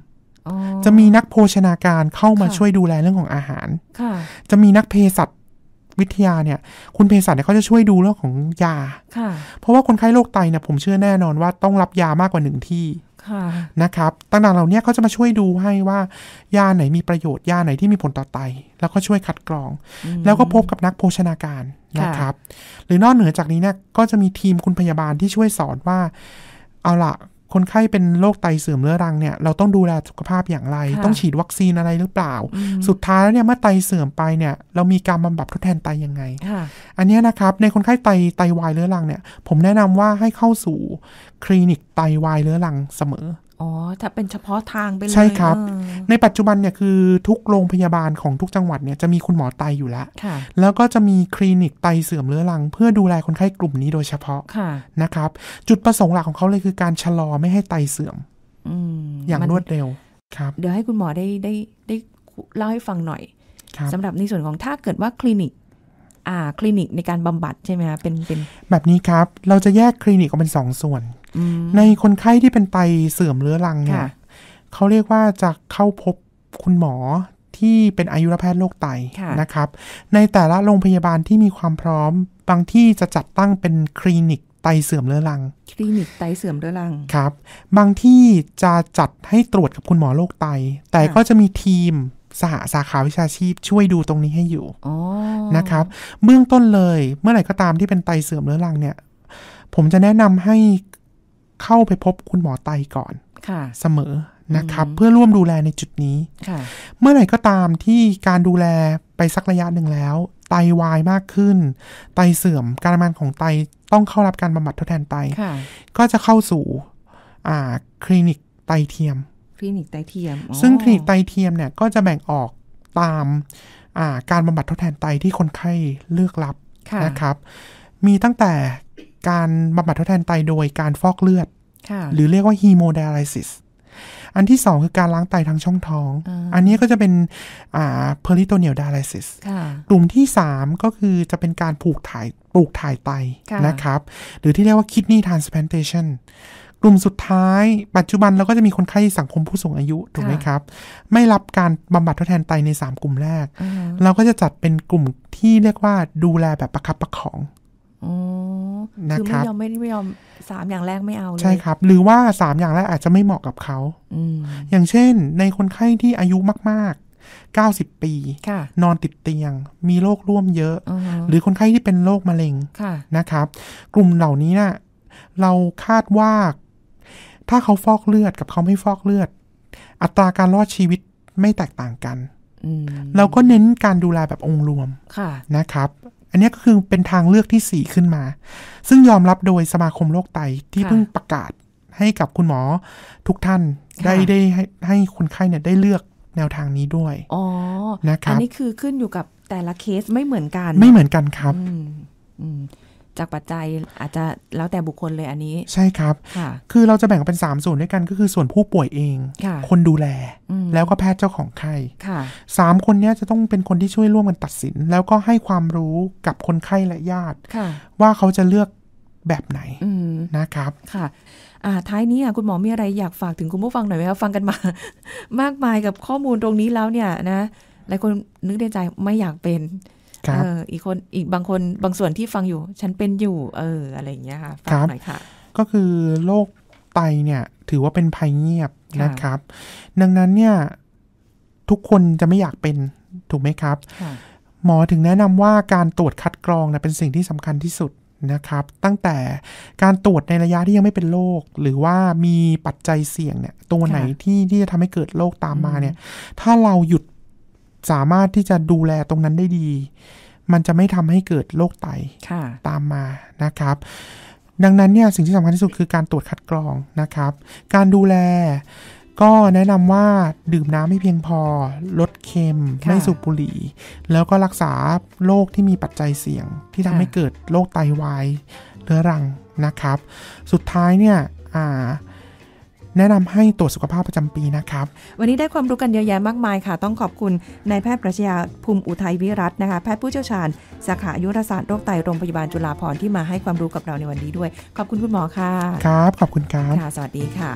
จะมีนักโภชนาการเข้ามาช่วยดูแลเรื่องของอาหาร จะมีนักเภสัชวิทยาเนี่ยคุณเภสัชเนี่ยเขาจะช่วยดูเรื่องของยาเพราะว่าคนไข้โรคไตเนี่ยผมเชื่อแน่นอนว่าต้องรับยามากกว่าหนึ่งที่นะครับต่างๆเหล่านี้เขาจะมาช่วยดูให้ว่ายาไหนมีประโยชน์ ยาไหนที่มีผลต่อไต แล้วก็ช่วยคัดกรอง แล้วก็พบกับนักโภชนาการนะครับ หรือนอกเหนือจากนี้เนี่ยก็จะมีทีมคุณพยาบาลที่ช่วยสอนว่าเอาละคนไข้เป็นโรคไตเสื่อมเรื้อรังเนี่ยเราต้องดูแลสุขภาพอย่างไร ต้องฉีดวัคซีนอะไรหรือเปล่า สุดท้ายแล้วเนี่ยเมื่อไตเสื่อมไปเนี่ยเรามีการบำบัดทดแทนไตยังไงอันนี้นะครับในคนไข้ไตไตวายเรื้อรังเนี่ย ผมแนะนำว่าให้เข้าสู่ คลินิกไตวายเรื้อรังเสมออ๋อ ถ้าเป็นเฉพาะทางไปเลย ใช่ครับ ในปัจจุบันเนี่ยคือทุกโรงพยาบาลของทุกจังหวัดเนี่ย จะมีคุณหมอไตอยู่แล้วแล้วก็จะมีคลินิกไตเสื่อมเรื้อรังเพื่อดูแลคนไข้กลุ่มนี้โดยเฉพาะ ค่ะ นะครับ จุดประสงค์หลักของเขาเลยคือการชะลอไม่ให้ไตเสื่อมออย่างรวดเร็ว ครับ เดี๋ยวให้คุณหมอได้ได้ได้เล่าให้ฟังหน่อยสำหรับในส่วนของถ้าเกิดว่าคลินิกอ่า คลินิกในการบำบัดใช่ไหมคะเป็นเป็น แบบนี้ครับเราจะแยกคลินิกออกเป็นสองส่วนในคนไข้ที่เป็นไตเสื่อมเรื้อรังเนี่ยเขาเรียกว่าจะเข้าพบคุณหมอที่เป็นอายุรแพทย์โรคไตนะครับ ในแต่ละโรงพยาบาลที่มีความพร้อม บางที่จะจัดตั้งเป็นคลินิกไตเสื่อมเรื้อรังคลินิกไตเสื่อมเรื้อรังครับ บางที่จะจัดให้ตรวจกับคุณหมอโรคไต แต่ก็จะมีทีมสาสาขาวิชาชีพช่วยดูตรงนี้ให้อยู่นะครับเบื้องต้นเลยเมื่อไหร่ก็ตามที่เป็นไตเสื่อมเรื้อรังเนี่ย ผมจะแนะนำให้เข้าไปพบคุณหมอไตก่อนเสมอนะครับ เพื่อร่วมดูแลในจุดนี้เมื่อไหร่ก็ตามที่การดูแลไปสักระยะหนึ่งแล้ว ไตวายมากขึ้น ไตเสื่อมการมังานของไตต้องเข้ารับการบำบัดทดแทนไตก็จะเข้าสู่คลินิกไตเทียมคลินิกไตเทียม ซึ่งคลินิกไตเทียมเนี่ยก็จะแบ่งออกตามาการบำบัดทดแทนไตที่คนไข้เลือกรับนะครับ มีตั้งแต่การบำบัดทดแทนไตโดยการฟอกเลือด หรือเรียกว่าฮีโมดาลิซิสอันที่สองคือการล้างไตทางช่องท้อง อันนี้ก็จะเป็นเพอริโตเนียลดาลิซิสกลุ่มที่สามก็คือจะเป็นการผูกถ่ายปลูกถ่ายไตนะครับ หรือที่เรียกว่าคิดนี่ทานสเปนเทชันกลุ่มสุดท้าย ปัจจุบันเราก็จะมีคนไข้สังคมผู้สูงอายุ ถูกไหมครับ ไม่รับการบำบัดทดแทนไตใน 3 กลุ่มแรกเราก็จะจัดเป็นกลุ่มที่เรียกว่าดูแลแบบประคับประคองนะครับคือไม่ยอมไม่ยอมสามอย่างแรกไม่เอาเลยใช่ครับ หรือว่าสามอย่างแรกอาจจะไม่เหมาะกับเขาอย่างเช่นในคนไข้ที่อายุมากๆเก้าสิบปีนอนติดเตียง มีโรคร่วมเยอะ หรือคนไข้ที่เป็นโรคมะเร็งะนะครับ กลุ่มเหล่านี้นะ่ะ เราคาดว่า ถ้าเขาฟอกเลือดกับเขาไม่ฟอกเลือด อัตราการรอดชีวิตไม่แตกต่างกันเราก็เน้นการดูแลแบบองค์รวมะนะครับอันนี้ก็คือเป็นทางเลือกที่ 4 ขึ้นมา ซึ่งยอมรับโดยสมาคมโรคไตที่เพิ่งประกาศให้กับคุณหมอทุกท่าน ได้ได้ให้ให้คนไข้เนี่ย ได้เลือกแนวทางนี้ด้วย อ๋อ นะครับอันนี้คือขึ้นอยู่กับแต่ละเคสไม่เหมือนกัน ไม่เหมือนกันครับจากปัจจัยอาจจะแล้วแต่บุคคลเลยอันนี้ ใช่ครับ ค่ะ คือเราจะแบ่งเป็น 3 ส่วนด้วยกัน ก็คือส่วนผู้ป่วยเอง คนดูแล แล้วก็แพทย์เจ้าของไข้สามคนนี้จะต้องเป็นคนที่ช่วยร่วมกันตัดสิน แล้วก็ให้ความรู้กับคนไข้และญาติว่าเขาจะเลือกแบบไหน นะครับ ค่ะท้ายนี้คุณหมอมีอะไรอยากฝากถึงคุณผู้ฟังหน่อยไหมครับฟังกันมา มากมายกับข้อมูลตรงนี้แล้วเนี่ยนะหลายคนนึกในใจไม่อยากเป็นอออีกคนอีกบางคนบางส่วนที่ฟังอยู่ ฉันเป็นอยู่เอออะไรอย่างเงี้ยค่ะฟังหน่อยค่ะ ก็คือโรค ไตเนี่ยถือว่าเป็นภัยเงียบนะครับ ดังนั้นเนี่ยทุกคนจะไม่อยากเป็นถูกไหมครับ หมอถึงแนะนำว่าการตรวจคัดกรองนะเป็นสิ่งที่สำคัญที่สุดนะครับ ตั้งแต่การตรวจในระยะที่ยังไม่เป็นโรคหรือว่ามีปัจจัยเสี่ยงเนี่ยตัวไหนที่ที่จะทำให้เกิดโรคตามมาเนี่ย ถ้าเราหยุดสามารถที่จะดูแลตรงนั้นได้ดี มันจะไม่ทำให้เกิดโรคไตตามมานะครับ ดังนั้นเนี่ยสิ่งที่สำคัญที่สุดคือการตรวจคัดกรองนะครับ การดูแลก็แนะนำว่าดื่มน้ำให้เพียงพอ ลดเค็ม ไม่สูบบุหรี่ แล้วก็รักษาโรคที่มีปัจจัยเสี่ยง ที่ทำให้เกิดโรคไตวายเรื้อรังนะครับ สุดท้ายเนี่ยอ่าแนะนำให้ตรวจสุขภาพประจำปีนะครับ วันนี้ได้ความรู้กันเยอะแยะมากมายค่ะ ต้องขอบคุณนายแพทย์ประชยาภูมิอุทัยวิรัตนะคะแพทย์ผู้เชี่ยวชาญสาขาอายุรศาสตร์โรคไตโรงพยาบาลจุฬาภรณ์ที่มาให้ความรู้กับเราในวันนี้ด้วย ขอบคุณคุณหมอค่ะ ครับ ขอบคุณครับสวัสดีค่ะ